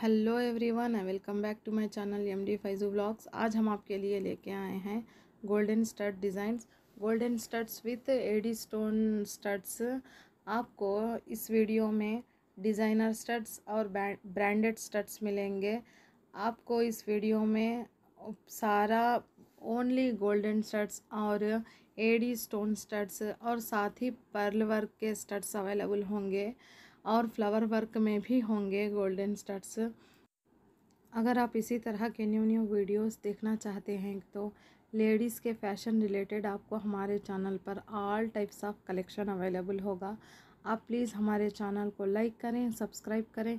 hello everyone welcome back to my channel M D Faizu blogs आज हम आपके लिए लेके आए हैं golden stud designs golden studs with AD stone studs आपको इस वीडियो में डिज़ाइनर स्टड्स और ब्रांडेड स्टड्स मिलेंगे आपको इस वीडियो में सारा ओनली गोल्डन स्टड्स और एडी स्टोन स्टड्स और साथ ही पर्ल वर्क के स्टड्स अवेलेबल होंगे और फ्लावर वर्क में भी होंगे गोल्डन स्टड्स अगर आप इसी तरह के न्यू न्यू वीडियोस देखना चाहते हैं तो लेडीज़ के फैशन रिलेटेड आपको हमारे चैनल पर all types of collection available होगा आप प्लीज़ हमारे चैनल को लाइक करें सब्सक्राइब करें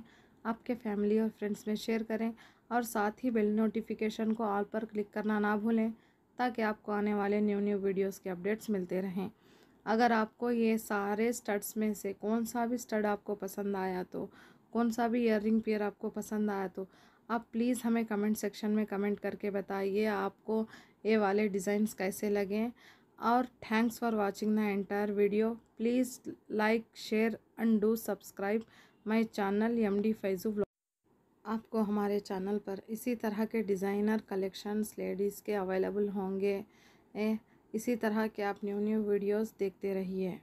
आपके फैमिली और फ्रेंड्स में शेयर करें और साथ ही बेल नोटिफिकेशन को ऑल पर क्लिक करना ना भूलें ताकि आपको आने वाले न्यू न्यू वीडियोस के अपडेट्स मिलते रहें अगर आपको ये सारे स्टड्स में से कौन सा भी स्टड आपको पसंद आया तो कौन सा भी इयर रिंग पेयर आपको पसंद आया तो आप प्लीज़ हमें कमेंट सेक्शन में कमेंट करके बताइए आपको ये वाले डिज़ाइंस कैसे लगे और thanks for watching the entire video please like share and do subscribe my channel M D Faizu blog आपको हमारे चैनल पर इसी तरह के डिज़ाइनर कलेक्शंस लेडीज़ के अवेलेबल होंगे ए, इसी तरह के आप न्यू न्यू वीडियोस देखते रहिए